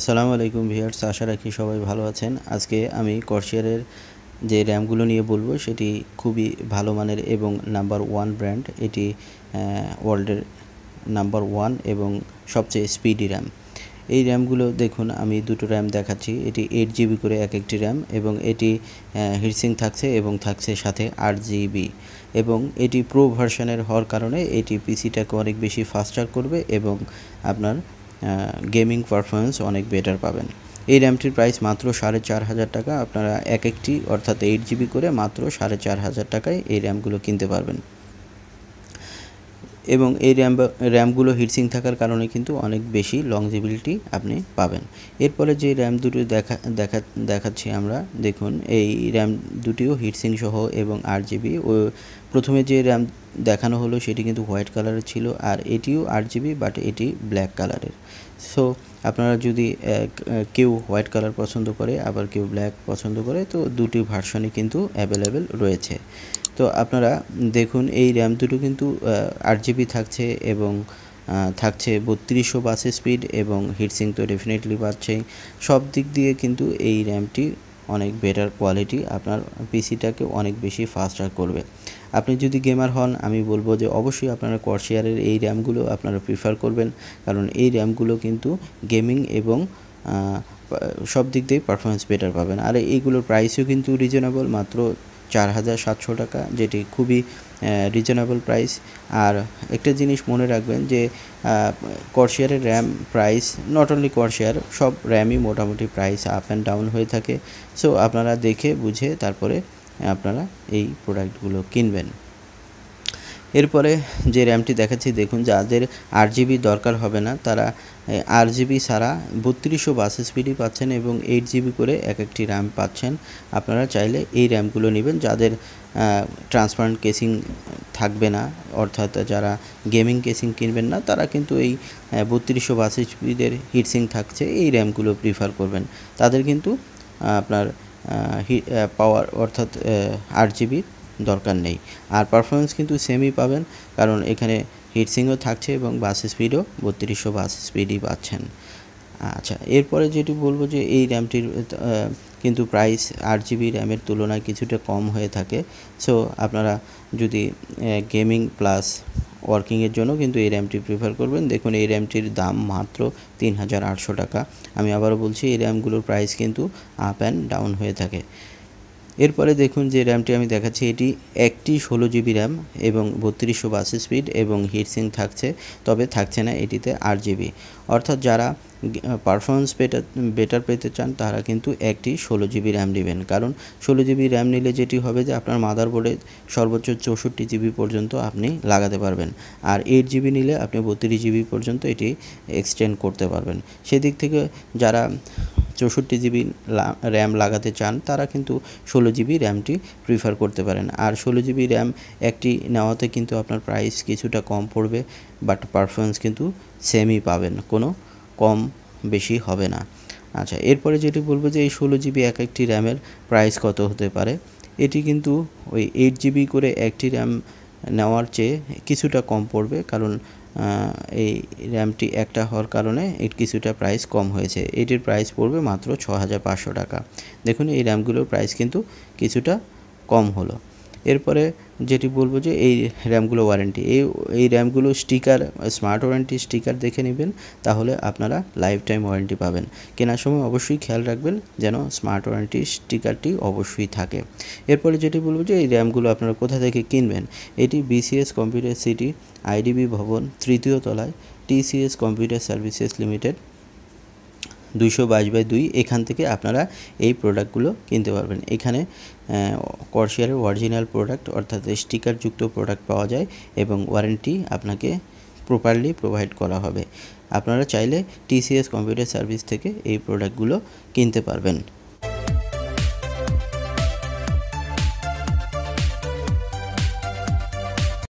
আসসালামু আলাইকুম ভিয়ার্স আশা রাখি সবাই ভালো আছেন আজকে আমি কর্সিয়ারের যে র্যামগুলো নিয়ে বলবো সেটি খুবই ভালো মানের এবং নাম্বার ওয়ান ব্র্যান্ড এটি ওয়ার্ল্ডের নাম্বার ওয়ান এবং সবচেয়ে স্পিডি র্যাম এই র্যামগুলো দেখুন আমি দুটো র্যাম দেখাচ্ছি এটি এইট জিবি করে এক একটি র্যাম এবং এটি হিটসিং থাকছে এবং থাকছে সাথে আট জিবি এবং এটি প্রো ভার্সনের হওয়ার কারণে এটি পিসিটাকে অনেক বেশি ফাস্টার করবে এবং আপনার গেমিং পারফরমেন্স অনেক বেটার পাবেন এই র্যামটির প্রাইস মাত্র সাড়ে চার হাজার টাকা আপনারা এক একটি অর্থাৎ এইট জিবি করে মাত্র সাড়ে চার হাজার টাকায় এই র্যামগুলো কিনতে পারবেন এবং এই র্যাম র্যামগুলো হিটসিং থাকার কারণে কিন্তু অনেক বেশি লংজিবিলিটি আপনি পাবেন এরপরে যে র্যাম দুটি দেখা দেখা দেখাচ্ছি আমরা দেখুন এই র্যাম দুটিও হিটসিং সহ এবং আট জিবি ও প্রথমে যে র্যাম দেখানো হলো সেটি কিন্তু হোয়াইট কালারের ছিল আর এটিও আট জিবি বাট এটি ব্ল্যাক কালারের সো আপনারা যদি কেউ হোয়াইট কালার পছন্দ করে আবার কেউ ব্ল্যাক পছন্দ করে তো দুটি ভার্সনই কিন্তু অ্যাভেলেবেল রয়েছে তো আপনারা দেখুন এই র্যাম দুটো কিন্তু আট জিবি থাকছে এবং থাকছে বত্রিশশো বাসে স্পিড এবং হিটসিং তো ডেফিনেটলি পাচ্ছেই সব দিক দিয়ে কিন্তু এই র্যামটি অনেক বেটার কোয়ালিটি আপনার পিসিটাকে অনেক বেশি ফাস্টার করবে আপনি যদি গেমার হন আমি বলবো যে অবশ্যই আপনারা কর্সিয়ারের এই র্যামগুলো আপনারা প্রিফার করবেন কারণ এই র্যামগুলো কিন্তু গেমিং এবং সব দিক দিয়ে পারফরমেন্স বেটার পাবেন আর এইগুলোর প্রাইসও কিন্তু রিজনেবল মাত্র চার হাজার সাতশো টাকা যেটি খুবই রিজনেবল প্রাইস আর একটা জিনিস মনে রাখবেন যে কর্সিয়ারের RAM price not only Corsair সব র্যামই মোটামুটি প্রাইস আপ অ্যান্ড ডাউন হয়ে থাকে সো আপনারা দেখে বুঝে তারপরে আপনারা এই প্রোডাক্টগুলো কিনবেন এরপরে যে র্যামটি দেখাচ্ছি দেখুন যাদের আট জিবি দরকার হবে না তারা আট জিবি ছাড়া বত্রিশশো বাস স্পিডই পাচ্ছেন এবং এইট জিবি করে এক একটি র্যাম পাচ্ছেন আপনারা চাইলে এই র্যামগুলো নেবেন যাদের ট্রান্সপারেন্ট কেসিং থাকবে না অর্থাৎ যারা গেমিং কেসিং কিনবেন না তারা কিন্তু এই বত্রিশশো বাস স্পিডের হিটসিং থাকছে এই র্যামগুলো প্রিফার করবেন তাদের কিন্তু আপনার পাওয়ার অর্থাৎ আট জিবি দরকার নেই আর পারফরমেন্স কিন্তু সেমই পাবেন কারণ এখানে হিটসিংও থাকছে এবং বাস স্পিডও বত্রিশশো বাস স্পিডই পাচ্ছেন আচ্ছা এরপরে যেটি বলবো যে এই র্যামটির কিন্তু প্রাইস আট জিবি র্যামের তুলনায় কিছুটা কম হয়ে থাকে সো আপনারা যদি গেমিং প্লাস ওয়ার্কিংয়ের জন্য কিন্তু এই র্যামটি প্রিফার করবেন দেখুন এই র্যামটির দাম মাত্র তিন হাজার আটশো টাকা আমি আবারও বলছি এই র্যামগুলোর প্রাইস কিন্তু আপ অ্যান্ড ডাউন হয়ে থাকে এরপরে দেখুন যে র্যামটি আমি দেখাচ্ছি এটি একটি ষোলো জিবি র্যাম এবং বত্রিশশো বাস স্পিড এবং হিটসিং থাকছে তবে থাকছে না এটিতে আট জিবি অর্থাৎ যারা পারফরমেন্স বেটার বেটার পেতে চান তারা কিন্তু একটি ষোলো জিবি র্যাম নেবেন কারণ ষোলো জিবি র্যাম নিলে যেটি হবে যে আপনার বোর্ডে সর্বোচ্চ চৌষট্টি জিবি পর্যন্ত আপনি লাগাতে পারবেন আর এইট জিবি নিলে আপনি বত্রিশ জিবি পর্যন্ত এটি এক্সটেন্ড করতে পারবেন সেদিক থেকে যারা চৌষট্টি জিবি র্যাম লাগাতে চান তারা কিন্তু ষোলো জিবি র্যামটি প্রিফার করতে পারেন আর ষোলো জিবি র্যাম একটি নেওয়াতে কিন্তু আপনার প্রাইস কিছুটা কম পড়বে বাট পারফরমেন্স কিন্তু সেমই পাবেন কোনো কম বেশি হবে না আচ্ছা এরপরে যেটি বলবো যে এই ষোলো জিবি এক একটি র্যামের প্রাইস কত হতে পারে এটি কিন্তু ওই এইট জিবি করে একটি র্যাম নেওয়ার চেয়ে কিছুটা কম পড়বে কারণ এই র্যামটি একটা হওয়ার কারণে এর কিছুটা প্রাইস কম হয়েছে এটির প্রাইস পড়বে মাত্র ছ হাজার পাঁচশো টাকা দেখুন এই র্যামগুলোর প্রাইস কিন্তু কিছুটা কম হলো এরপরে যেটি বলবো যে এই র্যামগুলো ওয়ারেন্টি এই এই র্যামগুলো স্টিকার স্মার্ট ওয়ারেন্টি স্টিকার দেখে নেবেন তাহলে আপনারা লাইফ টাইম ওয়ারেন্টি পাবেন কেনার সময় অবশ্যই খেয়াল রাখবেন যেন স্মার্ট ওয়ারেন্টি স্টিকারটি অবশ্যই থাকে এরপরে যেটি বলবো যে এই র্যামগুলো আপনারা কোথা থেকে কিনবেন এটি বিসিএস কম্পিউটার সিটি আইডিবি ভবন তৃতীয় তলায় টিসিএস কম্পিউটার সার্ভিসেস লিমিটেড দুইশো বাইশ বাই দুই এখান থেকে আপনারা এই প্রোডাক্টগুলো কিনতে পারবেন এখানে কর্সিয়ারের অরিজিনাল প্রোডাক্ট অর্থাৎ স্টিকারযুক্ত প্রোডাক্ট পাওয়া যায় এবং ওয়ারেন্টি আপনাকে প্রপারলি প্রোভাইড করা হবে আপনারা চাইলে টিসিএস কম্পিউটার সার্ভিস থেকে এই প্রোডাক্টগুলো কিনতে পারবেন